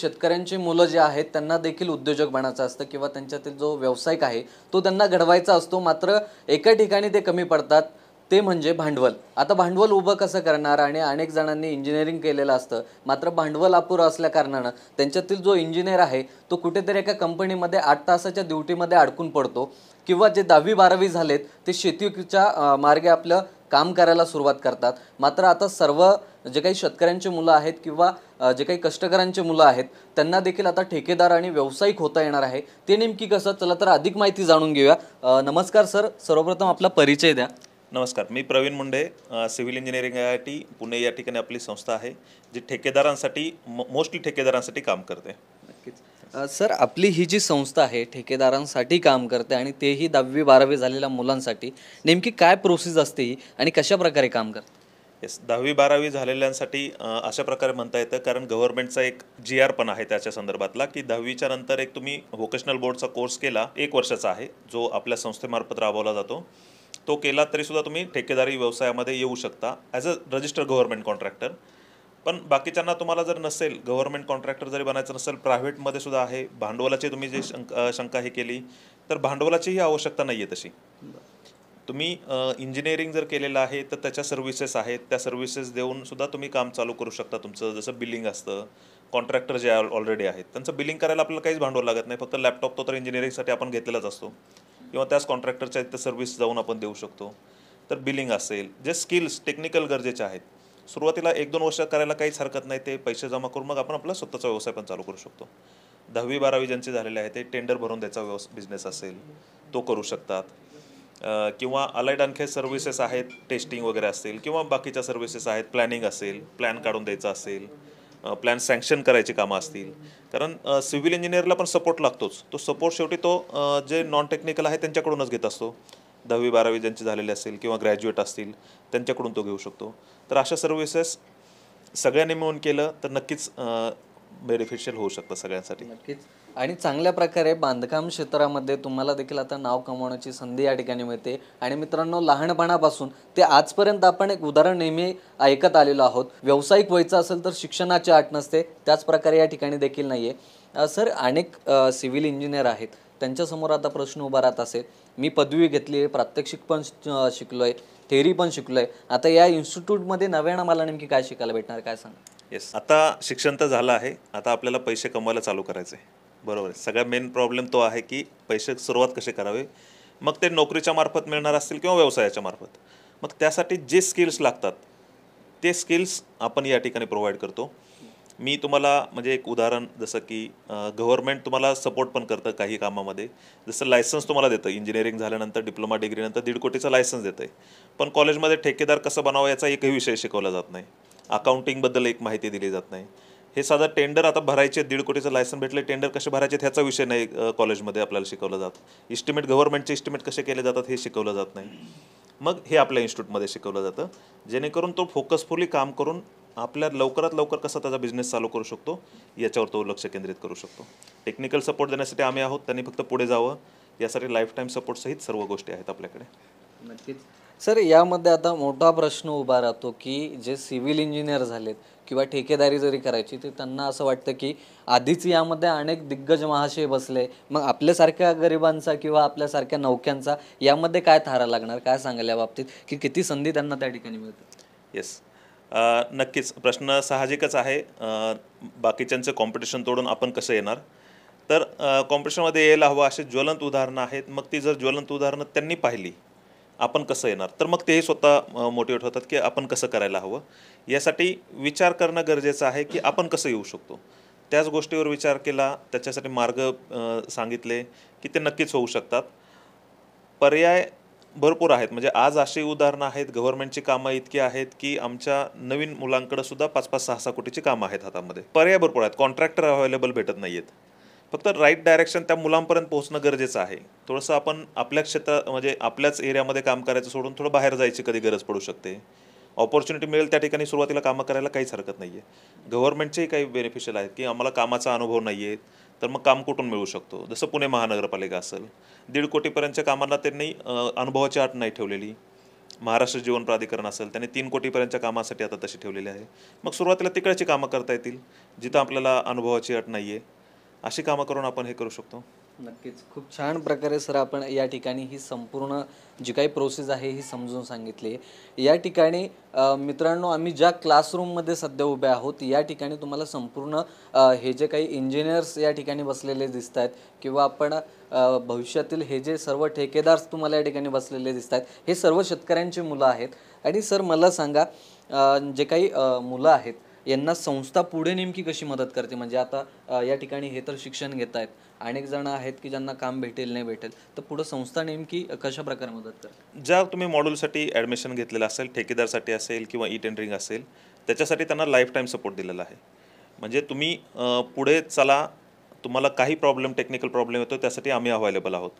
शेतकऱ्यांची मुलं जे आहेत त्यांना देखील उद्योजक बनायचं असतं किंवा त्यांच्यातील जो व्यावसायिक आहे तो त्यांना घडवायचा असतो मात्र एका ठिकाणी ते कमी पडतात ते म्हणजे भांडवल आता भांडवल उभं कसं करणार आणि अनेक जणांनी इंजिनिअरिंग केलेलं असतं मात्र भांडवल अपुरं असल्याकारणानं त्यांच्यातील जो इंजिनियर आहे तो कुठेतरी एका कंपनीमध्ये आठ तासाच्या ड्युटीमध्ये अडकून पडतो किंवा जे दहावी बारावी झालेत ते शेतीच्या मार्गे आपलं काम करायला सुरुवात करतात मात्र आता सर्व जे काही शेतकऱ्यांचे मुलं आहेत किंवा जे काही कष्टकऱ्यांचे मुलं आहेत त्यांना देखील आता ठेकेदार आणि व्यावसायिक होता येणार आहे ते नेमकी कसं चला तर अधिक माहिती जाणून घेऊया नमस्कार सर सर्वप्रथम आपला परिचय द्या नमस्कार मी Praveen Munde civil engineering I I T Pune या ठिकाणी आपली संस्था आहे जी ठेकेदारांसाठी मोस्टली ठेकेदारांसाठी काम करते सर आपली ही जी संस्था आहे ठेकेदारांसाठी काम करते आणि तेही दहावी बारावी झालेल्या मुलांसाठी नेमकी काय प्रोसेस असते ही आणि कशा प्रकारे काम करते येस दहावी बारावी झालेल्यांसाठी अशा प्रकारे म्हणता येतं कारण गव्हर्नमेंटचा एक जी आर पण आहे त्याच्या संदर्भातला की दहावीच्या नंतर एक तुम्ही व्होकेशनल बोर्डचा कोर्स केला एक वर्षाचा आहे जो आपल्या संस्थेमार्फत राबवला जातो तो केला तरीसुद्धा तुम्ही ठेकेदारी व्यवसायामध्ये येऊ शकता as a register government contractor पण बाकीच्यांना तुम्हाला जर नसेल गव्हर्नमेंट कॉन्ट्रॅक्टर जरी बनायचं नसेल प्रायव्हेटमध्ये सुद्धा आहे भांडवलाची तुम्ही जे शंका शंका ही केली तर भांडवलाचीही आवश्यकता नाही आहे तशी तुम्ही इंजिनिअरिंग जर केलेलं आहे तर त्याच्या सर्व्हिसेस आहेत त्या सर्व्हिसेस देऊन सुद्धा तुम्ही काम चालू करू शकता तुमचं जसं बिलिंग असतं कॉन्ट्रॅक्टर जे ऑलरेडी आहेत त्यांचं बिलिंग करायला आपल्याला काहीच भांडवल लागत नाही फक्त लॅपटॉप तो तर इंजिनिअरिंगसाठी आपण घेतलेलाच असतो किंवा त्याच कॉन्ट्रॅक्टरच्या इथं सर्व्हिस जाऊन आपण देऊ शकतो तर बिलिंग असेल जे स्किल्स टेक्निकल गरजेचे आहेत सुरुवातीला एक दोन वर्ष करायला काहीच हरकत नाही ते पैसे जमा करून मग आपण आपला स्वतःचा व्यवसाय पण चालू करू शकतो दहावी बारावी ज्यांचे झालेले आहे ते टेंडर भरून द्यायचा व्यवसाय बिझनेस असेल तो करू शकतात किंवा अलाईट आणखी सर्व्हिसेस आहेत टेस्टिंग वगैरे असतील किंवा बाकीच्या सर्व्हिसेस आहेत प्लॅनिंग असेल प्लॅन काढून द्यायचा असेल प्लॅन सँक्शन करायची कामं असतील कारण सिव्हिल इंजिनियरला पण सपोर्ट लागतोच तो सपोर्ट शेवटी तो जे नॉन टेक्निकल आहे त्यांच्याकडूनच घेत असतो दहावी बारावी ज्यांची झालेली असेल किंवा ग्रॅज्युएट असतील त्यांच्याकडून तो घेऊ शकतो तर अशा सर्व्हिसेस सगळ्यांनी मिळून केलं तर नक्कीच बेनिफिशियल होऊ शकतं सगळ्यांसाठी नक्कीच आणि चांगल्या प्रकारे बांधकाम क्षेत्रामध्ये तुम्हाला देखील आता नाव कमावण्याची संधी या ठिकाणी मिळते आणि मित्रांनो लहानपणापासून ते आजपर्यंत आपण एक उदाहरण नेहमी ऐकत आलेलो आहोत व्यावसायिक व्हायचं असेल तर शिक्षणाची आट नसते त्याचप्रकारे या ठिकाणी देखील नाही आहे सर अनेक सिव्हिल इंजिनियर आहेत त्यांच्यासमोर आता प्रश्न उभा राहत असेल मी पदवी घेतली आहे प्रात्यक्षिक पण शिकलो आहे थेअरी पण शिकलो आहे आता या इन्स्टिट्यूटमध्ये नव्यानं मला नेमकी काय शिकायला भेटणार काय सांग येस आता शिक्षण तर झालं आहे आता आपल्याला पैसे कमवायला चालू करायचे बरोबर आहे सगळ्या मेन प्रॉब्लेम तो आहे की पैसे सुरुवात कसे करावे मग ते नोकरीच्या मार्फत मिळणार असतील किंवा व्यवसायाच्या मार्फत मग त्यासाठी जे स्किल्स लागतात ते स्किल्स आपण या ठिकाणी प्रोव्हाइड करतो मी तुम्हाला म्हणजे एक उदाहरण जसं की गव्हर्मेंट तुम्हाला सपोर्ट पण करतं काही कामामध्ये जसं लायसन्स तुम्हाला देतं इंजिनिअरिंग झाल्यानंतर डिप्लोमा डिग्रीनंतर दीड कोटीचं लायसन्स देतं आहे पण कॉलेजमध्ये ठेकेदार कसं बनावं याचा एकही विषय शिकवला जात नाही अकाउंटिंगबद्दल एक माहिती दिली जात नाही हे साधा टेंडर आता भरायचे दीड कोटीचं लायसन्स भेटले टेंडर कसे भरायचे ह्याचा विषय नाही कॉलेजमध्ये आपल्याला शिकवलं जातं इस्टिमेट गव्हर्नमेंटचे इस्टिमेट कसे केले जातात हे शिकवलं जात नाही मग हे आपल्या इन्स्टिट्यूटमध्ये शिकवलं जातं जेणेकरून तो फोकसफुली काम करून आपल्या लवकरात लवकर कसा त्याचा बिझनेस चालू करू शकतो याच्यावर तो लक्ष केंद्रित करू शकतो टेक्निकल सपोर्ट देण्यासाठी आम्ही आहोत त्यांनी फक्त पुढे जावं यासाठी लाईफ टाईम सपोर्टसहित सर्व गोष्टी आहेत आपल्याकडे नक्कीच सर यामध्ये आता मोठा प्रश्न उभा राहतो की जे सिव्हिल इंजिनियर झालेत किंवा ठेकेदारी जरी करायची तर त्यांना असं वाटतं की आधीच यामध्ये अनेक दिग्गज महाशय बसले मग आपल्यासारख्या गरिबांचा किंवा आपल्यासारख्या नौक्यांचा यामध्ये काय थारा लागणार काय सांगाल या बाबतीत की किती संधी त्यांना त्या ठिकाणी मिळते येस नक्कीच प्रश्न साहजिकच आहे बाकीच्यांचं कॉम्पिटिशन तोडून आपण कसं येणार तर कॉम्पिटिशनमध्ये यायला हवं असे ज्वलंत उदाहरणं आहेत मग ती जर ज्वलंत उदाहरणं त्यांनी पाहिली आपण कसं येणार तर मग ते स्वतः मोटिवेट होतात की आपण कसं करायला हवं यासाठी विचार करणं गरजेचं आहे की आपण कसं येऊ शकतो त्याच गोष्टीवर विचार केला त्याच्यासाठी मार्ग सांगितले की ते नक्कीच होऊ शकतात पर्याय भरपूर आहेत म्हणजे आज अशी उदाहरणं आहेत गव्हर्नमेंटची कामं इतकी आहेत की आमच्या नवीन मुलांकडं सुद्धा पाच पाच सहा सहा कोटीची कामं आहेत हातामध्ये पर्याय भरपूर आहेत कॉन्ट्रॅक्टर अवेलेबल भेटत नाही आहेत फक्त राईट डायरेक्शन त्या मुलांपर्यंत पोहोचणं गरजेचं आहे थोडंसं आपण आपल्या क्षेत्र म्हणजे आपल्याच एरियामध्ये काम करायचं सोडून थोडं बाहेर जायची कधी गरज पडू शकते ऑपॉर्च्युनिटी मिळेल त्या ठिकाणी सुरुवातीला कामं करायला काहीच हरकत नाही आहे गव्हर्नमेंटचेही काही बेनिफिशियल आहेत की आम्हाला कामाचा अनुभव नाही आहे तर मग काम कुठून मिळू शकतो जसं पुणे महानगरपालिका असेल दीड कोटीपर्यंतच्या कामाला त्यांनी अनुभवाची आट नाही ठेवलेली महाराष्ट्र जीवन प्राधिकरण असेल त्यांनी तीन कोटीपर्यंतच्या कामासाठी आता तशी ठेवलेली आहे मग सुरुवातीला तिकडची कामं करता येतील जिथं आपल्याला अनुभवाची अट नाही आहे अशी कामं करून आपण हे करू शकतो नक्कीच खूप छान प्रकारे सर आपण या ठिकाणी ही संपूर्ण जी काही प्रोसेस आहे ही समजून सांगितली या ठिकाणी मित्रांनो आम्ही ज्या क्लासरूममध्ये सध्या उभे आहोत या ठिकाणी तुम्हाला संपूर्ण हे जे काही इंजिनियर्स या ठिकाणी बसलेले दिसत आहेत किंवा आपण भविष्यातील हे जे सर्व ठेकेदार तुम्हाला या ठिकाणी बसलेले दिसत आहेत हे सर्व शेतकऱ्यांची मुलं आहेत आणि सर मला सांगा जे काही मुलं आहेत यांना संस्था पुढे नेमकी कशी मदत करते म्हणजे आता या ठिकाणी हे तर शिक्षण घेत आहेत अनेक जण आहेत की ज्यांना काम भेटेल नाही भेटेल तर पुढं संस्था नेमकी कशा प्रकारे मदत करते ज्या तुम्ही मॉड्यूलसाठी ॲडमिशन घेतलेलं असेल ठेकेदारसाठी असेल किंवा ई टेंडरिंग असेल त्याच्यासाठी त्यांना लाईफ टाईम सपोर्ट दिलेला आहे म्हणजे तुम्ही पुढे चला तुम्हाला काही प्रॉब्लेम टेक्निकल प्रॉब्लेम येतो त्यासाठी आम्ही अव्हेलेबल आहोत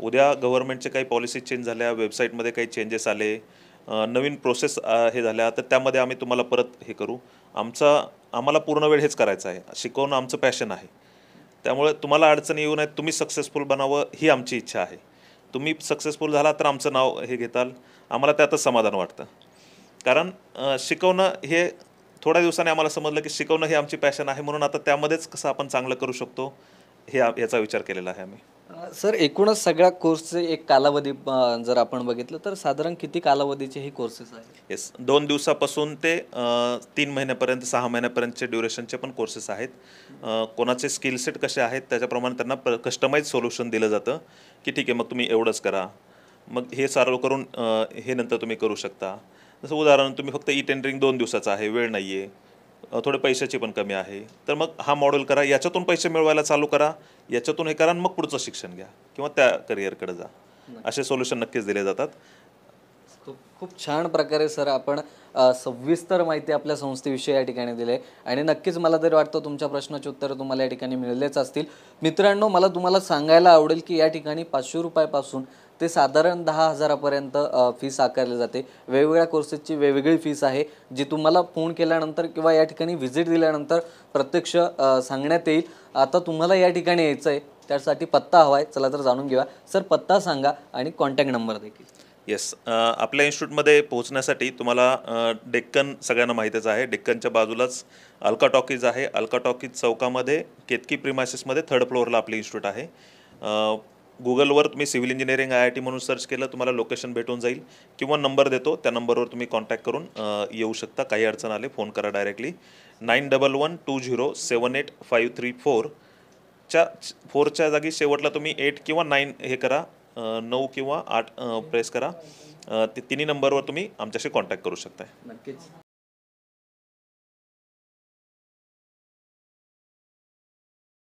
उद्या गव्हर्नमेंटचे काही पॉलिसी चेंज झाल्या वेबसाईटमध्ये काही चेंजेस आले नवीन प्रोसेस हे झाल्या तर त्यामध्ये आम्ही तुम्हाला परत हे करू आमचा आम्हाला पूर्ण वेळ हेच करायचं आहे शिकवणं आमचं पॅशन आहे त्यामुळे तुम्हाला अडचणी येऊ नये तुम्ही सक्सेसफुल बनावं ही आमची इच्छा आहे तुम्ही सक्सेसफुल झाला तर आमचं नाव हे घेताल आम्हाला त्यातच समाधान वाटतं कारण शिकवणं हे थोड्या दिवसाने आम्हाला समजलं की शिकवणं हे आमची पॅशन आहे म्हणून आता त्यामध्येच कसं आपण चांगलं करू शकतो हे याचा विचार केलेला आहे आम्ही सर एकूणच सगळ्या कोर्सचे एक कालावधी जर आपण बघितलं तर साधारण किती कालावधीचे हे कोर्सेस आहेत येस दोन दिवसापासून ते तीन महिन्यापर्यंत सहा महिन्यापर्यंतचे ड्युरेशनचे पण कोर्सेस आहेत कोणाचे स्किल सेट कसे आहेत त्याच्याप्रमाणे त्यांना प कस्टमाइज सोल्युशन दिलं जातं की ठीक आहे मग तुम्ही एवढंच करा मग हे सर्व करून हे नंतर तुम्ही करू शकता जसं उदाहरण तुम्ही फक्त ई टेंडरिंग दोन दिवसाचं आहे वेळ नाही थोडे पैशाची पण कमी आहे तर मग हा मॉडेल करा याच्यातून पैसे मिळवायला चालू करा याच्यातून हे करा आणि मग पुढचं शिक्षण घ्या किंवा त्या करिअरकडे जा असे सोल्युशन नक्कीच दिले जातात खूप खूप छान प्रकारे सर आपण सविस्तर माहिती आपल्या संस्थेविषयी या ठिकाणी दिली आहे आणि नक्कीच मला तरी वाटतं तुमच्या प्रश्नाची उत्तरं तुम्हाला या ठिकाणी मिळलेच असतील मित्रांनो मला तुम्हाला सांगायला आवडेल की या ठिकाणी पाचशे रुपयापासून ते साधारण दहा हजारापर्यंत फीस आकारली जाते वेगवेगळ्या कोर्सेसची वेगवेगळी फीस आहे जी तुम्हाला फोन केल्यानंतर किंवा या ठिकाणी व्हिजिट दिल्यानंतर प्रत्यक्ष सांगण्यात येईल आता तुम्हाला या ठिकाणी यायचं आहे त्यासाठी पत्ता हवा आहे चला तर जाणून घेऊया सर पत्ता सांगा आणि कॉन्टॅक्ट नंबर देखील येस आपल्या इन्स्टिट्यूटमध्ये पोहोचण्यासाठी तुम्हाला डेक्कन सगळ्यांना माहितीच आहे डेक्कनच्या बाजूलाच अल्का टॉकीज आहे अल्का टॉकीज चौकामध्ये केतकी प्रिमायसेसमध्ये थर्ड फ्लोअरला आपली इन्स्टिट्यूट आहे गुगलवर तुम्ही civil engineering I I T म्हणून सर्च केलं तुम्हाला लोकेशन भेटून जाईल किंवा नंबर देतो त्या नंबरवर तुम्ही कॉन्टॅक्ट करून येऊ शकता काही अडचण आले फोन करा directly nine double one two zero seven eight five three फोरच्या च्या फोरच्या जागी शेवटला तुम्ही एट किंवा नाईन हे करा नऊ किंवा आठ प्रेस करा ते तिन्ही नंबरवर तुम्ही आमच्याशी कॉन्टॅक्ट करू शकता नक्कीच